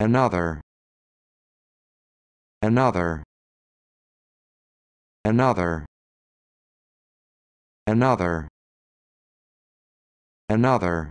another another another another another